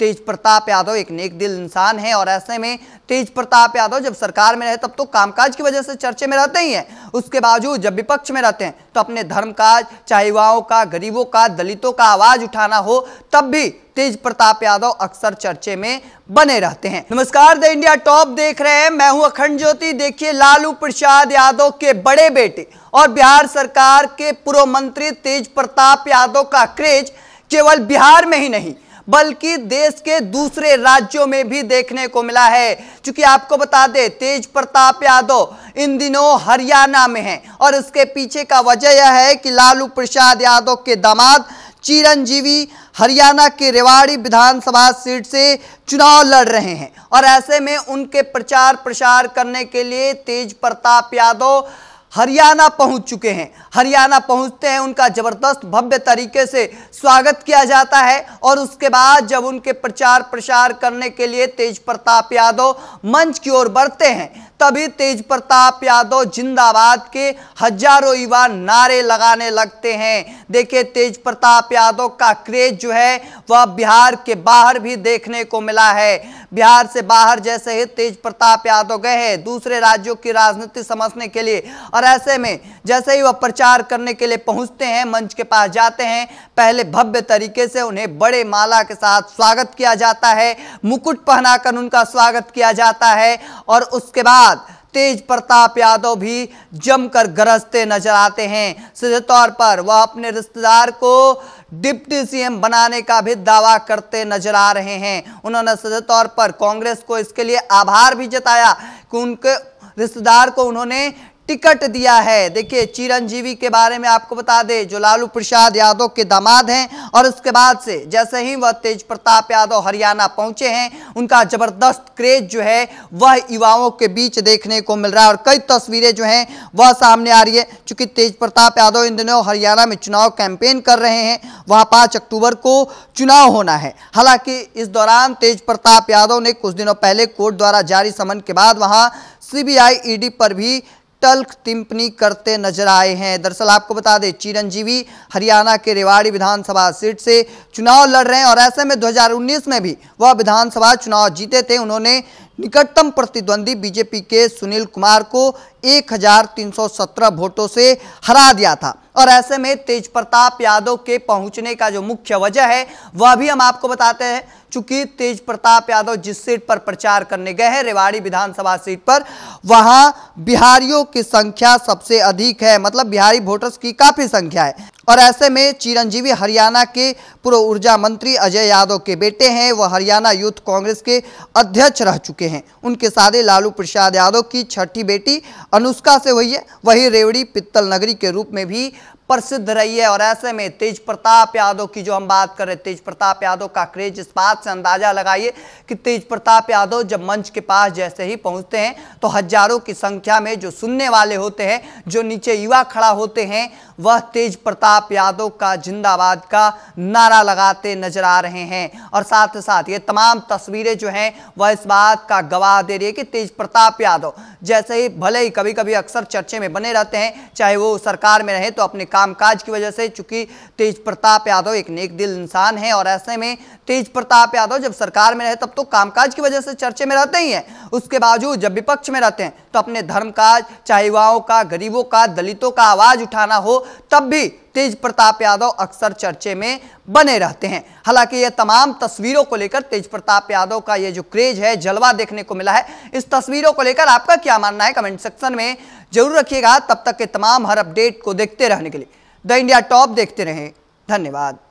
तेज प्रताप यादव एक नेक दिल इंसान है और ऐसे में तेज प्रताप यादव जब सरकार में रहे तब तो कामकाज की वजह से चर्चे में रहते ही हैं उसके बावजूद जब विपक्ष में रहते हैं तो अपने धर्म का चाहे युवाओं का गरीबों का दलितों का आवाज उठाना हो तब भी तेज प्रताप यादव अक्सर चर्चे में बने रहते हैं नमस्कार द इंडिया टॉप देख रहे हैं मैं हूं अखंड ज्योति देखिए लालू प्रसाद यादव के बड़े बेटे और बिहार सरकार के पूर्व मंत्री तेज प्रताप यादव का क्रेज केवल बिहार में ही नहीं बल्कि देश के दूसरे राज्यों में भी देखने को मिला है चूंकि आपको बता दें तेज प्रताप यादव इन दिनों हरियाणा में हैं और इसके पीछे का वजह यह है कि लालू प्रसाद यादव के दामाद चिरंजीवी हरियाणा के रेवाड़ी विधानसभा सीट से चुनाव लड़ रहे हैं और ऐसे में उनके प्रचार प्रसार करने के लिए तेज प्रताप यादव हरियाणा पहुंच चुके हैं हरियाणा पहुंचते हैं उनका ज़बरदस्त भव्य तरीके से स्वागत किया जाता है और उसके बाद जब उनके प्रचार प्रसार करने के लिए तेज प्रताप यादव मंच की ओर बढ़ते हैं तभी तेज प्रताप यादव जिंदाबाद के हजारों युवा नारे लगाने लगते हैं देखिए तेज प्रताप यादव का क्रेज जो है वह बिहार के बाहर भी देखने को मिला है बिहार से बाहर जैसे ही तेज प्रताप यादव गए हैं दूसरे राज्यों की राजनीति समझने के लिए और ऐसे में जैसे ही वह प्रचार करने के लिए पहुंचते हैं मंच के पास जाते हैं पहले भव्य तरीके से उन्हें बड़े माला के साथ स्वागत किया जाता है मुकुट पहनाकर उनका स्वागत किया जाता है और उसके बाद तेज प्रताप यादव भी जमकर गरजते नजर आते हैं सीधे तौर पर वह अपने रिश्तेदार को डिप्टी सीएम बनाने का भी दावा करते नजर आ रहे हैं उन्होंने सीधे तौर पर कांग्रेस को इसके लिए आभार भी जताया कि उनके रिश्तेदार को उन्होंने टिकट दिया है देखिए चिरंजीवी के बारे में आपको बता दें जो लालू प्रसाद यादव के दामाद हैं और उसके बाद से जैसे ही वह तेज प्रताप यादव हरियाणा पहुंचे हैं उनका जबरदस्त क्रेज जो है वह युवाओं के बीच देखने को मिल रहा है और कई तस्वीरें जो हैं वह सामने आ रही है चूंकि तेज प्रताप यादव इन दिनों हरियाणा में चुनाव कैंपेन कर रहे हैं वहाँ पाँच अक्टूबर को चुनाव होना है हालांकि इस दौरान तेज प्रताप यादव ने कुछ दिनों पहले कोर्ट द्वारा जारी समन के बाद वहाँ सी ईडी पर भी तल्ख तिम्पनी करते नजर आए हैं दरअसल आपको बता दें चिरंजीवी हरियाणा के रेवाड़ी विधानसभा सीट से चुनाव लड़ रहे हैं और ऐसे में 2019 में भी वह विधानसभा चुनाव जीते थे उन्होंने निकटतम प्रतिद्वंदी बीजेपी के सुनील कुमार को 1317 वोटों से हरा दिया था और ऐसे में तेज प्रताप यादव के पहुंचने का जो मुख्य वजह है वह भी हम आपको बताते हैं चूंकि तेज प्रताप यादव जिस सीट पर प्रचार करने गए हैं रेवाड़ी विधानसभा सीट पर वहां बिहारियों की संख्या सबसे अधिक है मतलब बिहारी वोटर्स की काफी संख्या है और ऐसे में चिरंजीवी हरियाणा के पूर्व ऊर्जा मंत्री अजय यादव के बेटे हैं वह हरियाणा यूथ कांग्रेस के अध्यक्ष रह चुके हैं उनके शादी लालू प्रसाद यादव की छठी बेटी अनुष्का से हुई है वही रेवड़ी पित्तल नगरी के रूप में भी प्रसिद्ध रही है और ऐसे में तेज प्रताप यादव की जो हम बात कर रहे हैं तेज प्रताप यादव का क्रेज इस बात से अंदाजा लगाइए कि तेज प्रताप यादव जब मंच के पास जैसे ही पहुंचते हैं तो हजारों की संख्या में जो सुनने वाले होते हैं जो नीचे युवा खड़ा होते हैं वह तेज प्रताप यादव का जिंदाबाद का नारा लगाते नजर आ रहे हैं और साथ साथ ये तमाम तस्वीरें जो हैं वह इस बात का गवाह दे रही है कि तेज प्रताप यादव जैसे ही भले ही कभी कभी अक्सर चर्चे में बने रहते हैं चाहे वो सरकार में रहें तो अपने कामकाज की वजह से चूंकि तेज प्रताप यादव एक नेक दिल इंसान है और ऐसे में तेज प्रताप यादव जब सरकार में रहे तब तो कामकाज की वजह से चर्चे में रहते ही हैं उसके बावजूद जब विपक्ष में रहते हैं तो अपने धर्म का चाहे युवाओं का गरीबों का दलितों का आवाज उठाना हो तब भी तेज प्रताप यादव अक्सर चर्चे में बने रहते हैं हालांकि ये तमाम तस्वीरों को लेकर तेज प्रताप यादव का ये जो क्रेज है जलवा देखने को मिला है इस तस्वीरों को लेकर आपका क्या मानना है कमेंट सेक्शन में जरूर रखिएगा तब तक के तमाम हर अपडेट को देखते रहने के लिए द इंडिया टॉप देखते रहें धन्यवाद